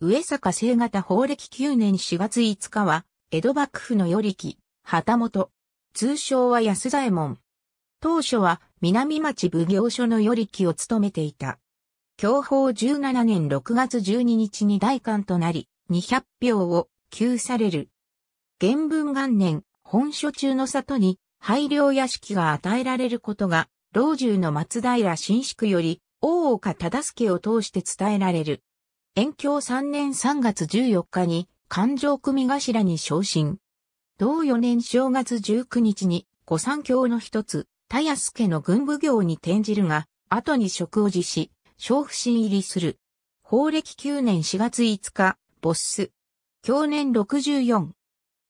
上坂正型法暦9年4月5日は、江戸幕府の与力、旗本。通称は安左衛門。当初は南町奉行所の与力を務めていた。享保17年6月12日に大官となり、200票を給される。元文元年、本書中の里に、配慮屋敷が与えられることが、老中の松平新宿より、大岡忠助を通して伝えられる。延享3年3月14日に勘定組頭に昇進。同4年正月19日に御三教の一つ、田安家の軍部業に転じるが、後に職を辞し、小不審入りする。法暦9年4月5日、ボス。去年64。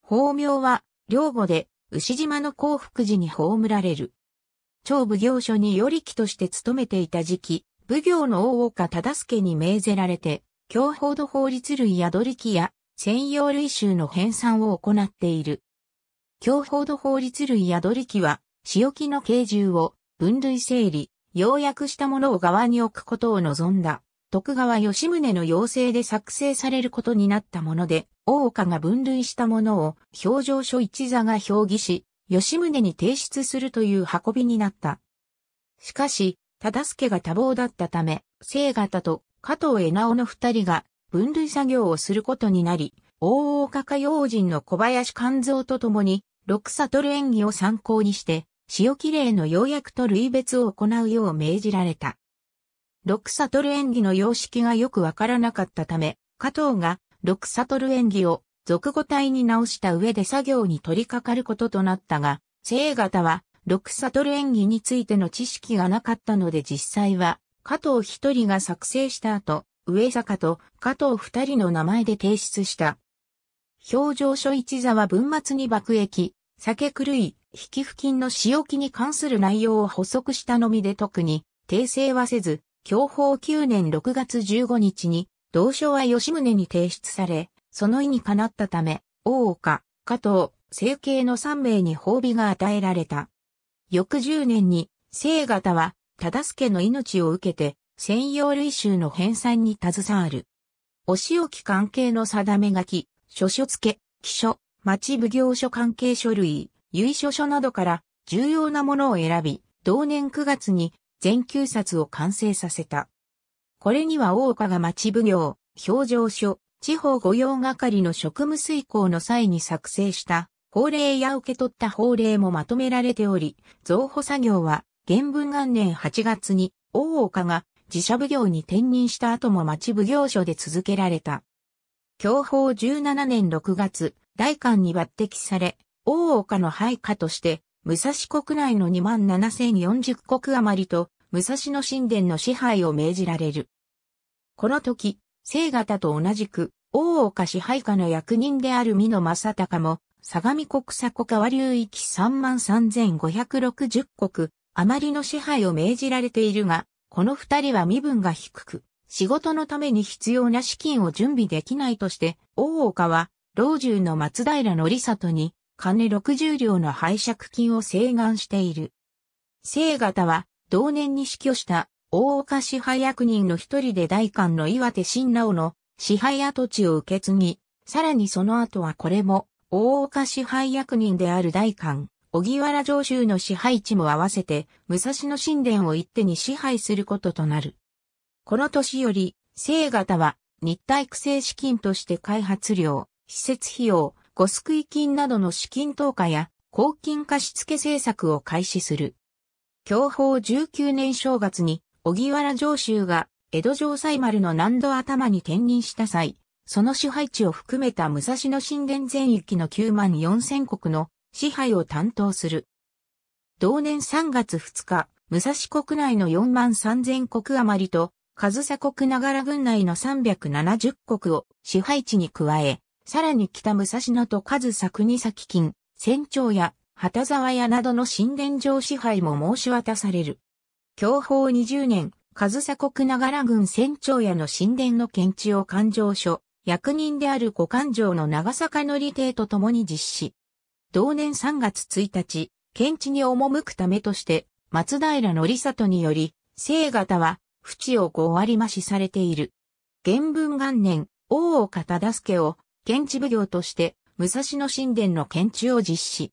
法名は、両母で、牛島の幸福寺に葬られる。超奉行所に与力として勤めていた時期、奉行の大岡忠助に命ぜられて、強報度法律類やドリキや専用類集の編纂を行っている。強報度法律類やドリキは、仕置きの形状を分類整理、要約したものを側に置くことを望んだ。徳川吉宗の要請で作成されることになったもので、大岡が分類したものを表情書一座が表記し、吉宗に提出するという運びになった。しかし、忠助が多忙だったため、正方と加藤江直の二人が分類作業をすることになり、大岡歌要人の小林勘蔵と共に、六悟演技を参考にして、塩綺れの要約と類別を行うよう命じられた。六悟演技の様式がよくわからなかったため、加藤が六悟演技を俗語体に直した上で作業に取り掛かることとなったが、聖方は六悟演技についての知識がなかったので実際は加藤一人が作成した後、上坂と加藤二人の名前で提出した。表情書一座は文末に爆益、酒狂い、引き付近の仕置きに関する内容を補足したのみで特に、訂正はせず、享保9年6月15日に、同書は吉宗に提出され、その意にかなったため、大岡、加藤、政経の3名に褒美が与えられた。翌10年に、聖方は、忠助の命を受けて、専用類集の編纂に携わる。お仕置き関係の定め書き、書書付け、記書、町奉行所関係書類、由緒書などから重要なものを選び、同年9月に全9冊を完成させた。これには大岡が町奉行、表情書、地方御用係の職務遂行の際に作成した法令や受け取った法令もまとめられており、増補作業は元文元年8月に大岡が自社奉行に転任した後も町奉行所で続けられた。享保17年6月、大官に抜擢され、大岡の配下として、武蔵国内の27,040国余りと、武蔵野神殿の支配を命じられる。この時、聖方と同じく、大岡支配下の役人である美濃正隆も、相模国佐古川流域33,560国、あまりの支配を命じられているが、この二人は身分が低く、仕事のために必要な資金を準備できないとして、大岡は、老中の松平の里に、金60両の拝借金を請願している。聖方は、同年に死去した大岡支配役人の一人で大官の岩手新直の支配跡地を受け継ぎ、さらにその後はこれも大岡支配役人である大官、木原城州の支配地も合わせて、武蔵野神殿を一手に支配することとなる。この年より、聖方は、日体育成資金として開発料、施設費用、ご救い金などの資金投下や、公金貸付政策を開始する。享保19年正月に、木原城州が、江戸城西丸の南度頭に転任した際、その支配地を含めた武蔵野神殿全域の9万4千国の支配を担当する。同年3月2日、武蔵国内の4万3000国余りと、上佐国ながら軍内の370国を支配地に加え、さらに北武蔵野と上佐国崎近、船長や旗沢屋などの神殿上支配も申し渡される。享保20年、上佐国ながら軍船長屋の神殿の検知を勘定所、役人である五勘定の長坂の利帝と共に実施。同年3月1日、県地に赴くためとして、松平則里により、聖方は、淵を5割増しされている。元文元年、大岡忠助を、県地奉行として、武蔵野神殿の県地を実施。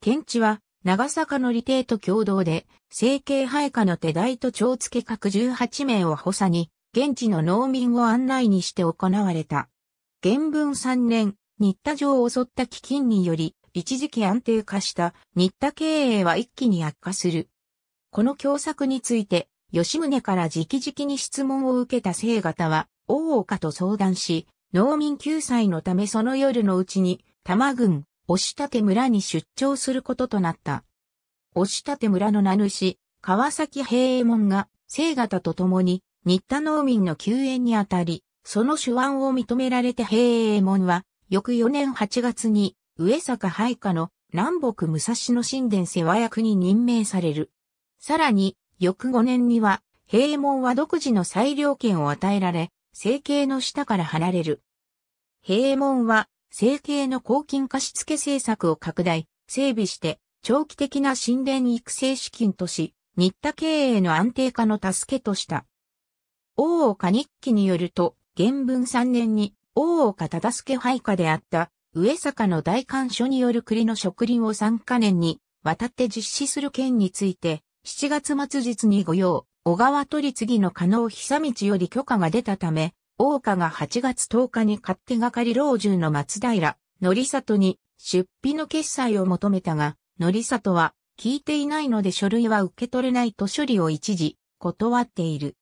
県地は、長坂の利帝と共同で、政経配下の手代と長付各18名を補佐に、現地の農民を案内にして行われた。元文3年、新田城を襲った飢饉により、一時期安定化した新田経営は一気に悪化する。この共作について、吉宗から直々に質問を受けた清方は、大岡と相談し、農民救済のためその夜のうちに、多摩郡、押立村に出張することとなった。押立村の名主、川崎平右衛門が、清方と共に、新田農民の救援にあたり、その手腕を認められて平右衛門は、翌4年8月に、上坂配下の南北武蔵野神殿世話役に任命される。さらに、翌5年には、平門は独自の裁量権を与えられ、政経の下から離れる。平門は、政経の公金貸付政策を拡大、整備して、長期的な神殿育成資金とし、新田経営の安定化の助けとした。大岡日記によると、元文3年に、大岡忠助配下であった上坂の大官所による栗の植林を3カ年に渡って実施する件について、7月末日に御用、小川取次の加納久道より許可が出たため、大岡が8月10日に勝手がかり老中の松平、則里に出費の決済を求めたが、則里は聞いていないので書類は受け取れないと処理を一時断っている。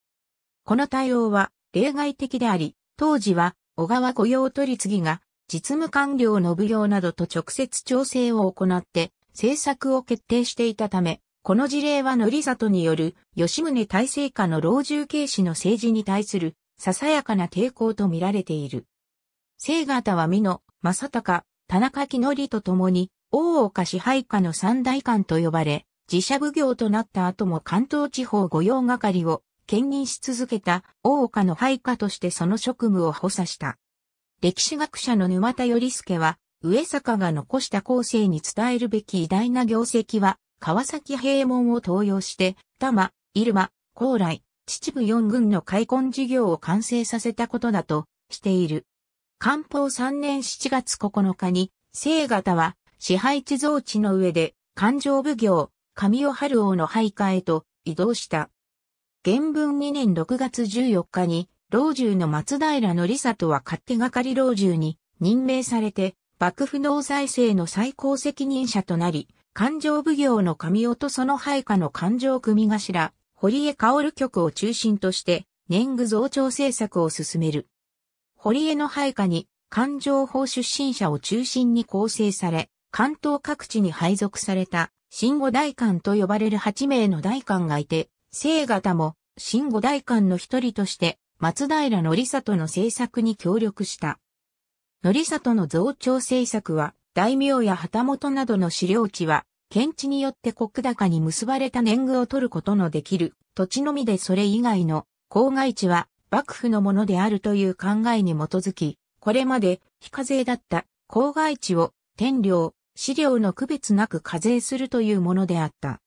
この対応は例外的であり、当時は小川御用取次が実務官僚の奉行などと直接調整を行って政策を決定していたため、この事例は則里による吉宗体制下の老中軽視の政治に対するささやかな抵抗と見られている。聖方は美濃、正隆、田中木則と共に、大岡支配下の三大官と呼ばれ、自社奉行となった後も関東地方御用係を兼任し続けた大岡の配下としてその職務を補佐した。歴史学者の沼田頼介は、上坂が残した後世に伝えるべき偉大な業績は、川崎平門を登用して、多摩、入間、高来、秩父四軍の開墾事業を完成させたことだとしている。官報3年7月9日に、聖方は支配地蔵地の上で、環状奉行、神尾春王の配下へと移動した。原文2年6月14日に、老中の松平の里とは勝手がかり老中に任命されて、幕府農財政の最高責任者となり、勘定奉行の神尾とその配下の勘定組頭、堀江薫局を中心として、年貢増長政策を進める。堀江の配下に、勘定法出身者を中心に構成され、関東各地に配属された、新五大官と呼ばれる8名の大官がいて、聖方も、新五大官の一人として、松平さ里の政策に協力した。さ里の増長政策は、大名や旗本などの資料地は、県地によって国高に結ばれた年貢を取ることのできる土地のみでそれ以外の郊外地は幕府のものであるという考えに基づき、これまで非課税だった郊外地を天領、資料の区別なく課税するというものであった。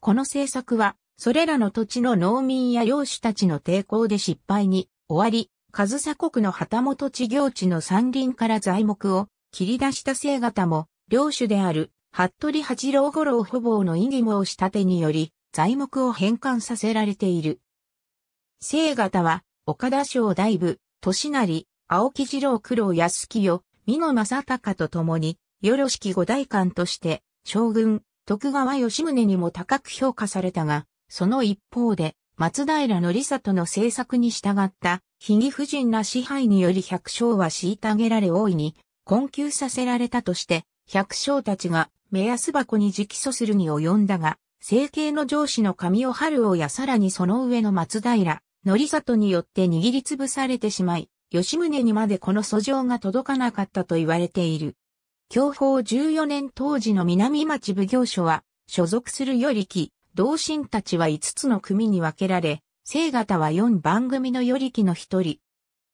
この政策はそれらの土地の農民や領主たちの抵抗で失敗に終わり、上総国の旗本地行地の山林から材木を切り出した姓方も、領主である、服部八郎五郎保坊の意義もし立てにより、材木を返還させられている。姓方は、岡田省大部、利成、青木次郎九郎安清、美野正隆と共に、よろしき五代官として、将軍、徳川吉宗にも高く評価されたが、その一方で、松平則里の政策に従った、非義不尽な支配により百姓は虐げられ大いに困窮させられたとして、百姓たちが目安箱に直訴するに及んだが、政経の上司の神尾春夫やさらにその上の松平、則里によって握りつぶされてしまい、吉宗にまでこの訴状が届かなかったと言われている。享保14年当時の南町奉行所は、所属する与力、同心たちは5つの組に分けられ、正型は4番組の与力の1人。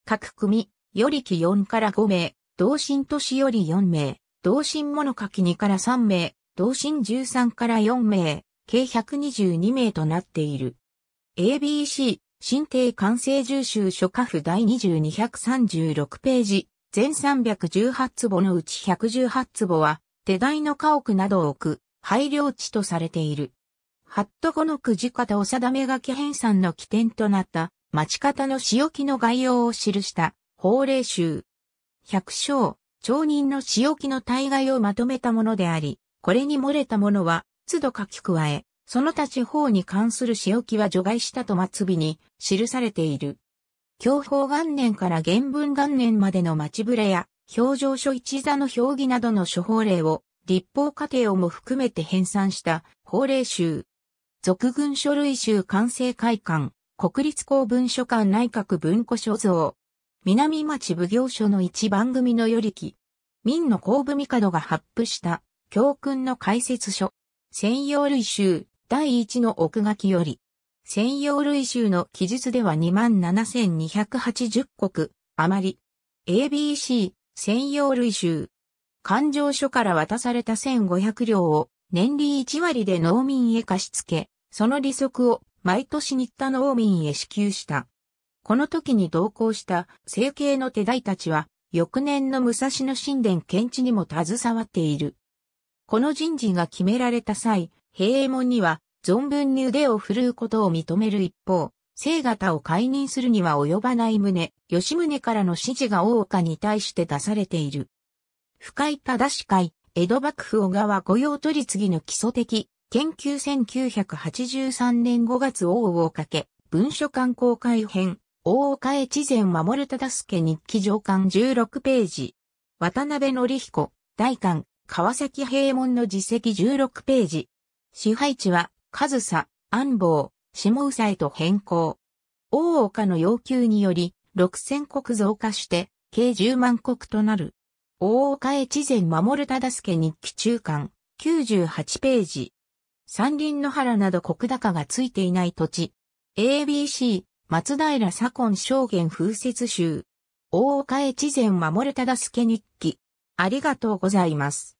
各組、与力4から5名、同心年より4名、同心物書き2から3名、同心13から4名、計122名となっている。ABC、新定完成重集書家譜第2236ページ、全318坪のうち118坪は、手代の家屋などを置く、配慮地とされている。ハット語のくじ方を定め書き編纂の起点となった、町方の仕置きの概要を記した法令集。百姓、町人の仕置きの大概をまとめたものであり、これに漏れたものは、都度書き加え、その他地方に関する仕置きは除外したと末尾に記されている。享保元年から元文元年までの町ぶれや、表情書一座の表記などの諸法令を、立法過程をも含めて編纂した法令集。俗軍書類集完成会館、国立公文書館内閣文庫所蔵。南町奉行所の一番組のよりき。民の公文。帝が発布した、教訓の解説書。専用類集、第一の奥書きより。専用類集の記述では27,280国、余り。ABC、専用類集。勘定書から渡された1500両を、年利1割で農民へ貸し付け、その利息を毎年新田農民へ支給した。この時に同行した政経の手代たちは、翌年の武蔵野神殿検知にも携わっている。この人事が決められた際、平右衛門には存分に腕を振るうことを認める一方、聖方を解任するには及ばない旨、吉宗からの指示が大岡に対して出されている。深正しか会、江戸幕府小川御用取次の基礎的研究1983年5月王をかけ、文書刊公開編、大岡越前守忠助日記上巻16ページ。渡辺則彦、大官、川崎平門の実績16ページ。支配地は、上総、安房、下宇佐へと変更。大岡の要求により、6000国増加して、計10万国となる。大岡越前守忠助日記中間、98ページ。山林の原など国高がついていない土地。ABC、松平左近証言風雪集。大岡越前守忠助日記。ありがとうございます。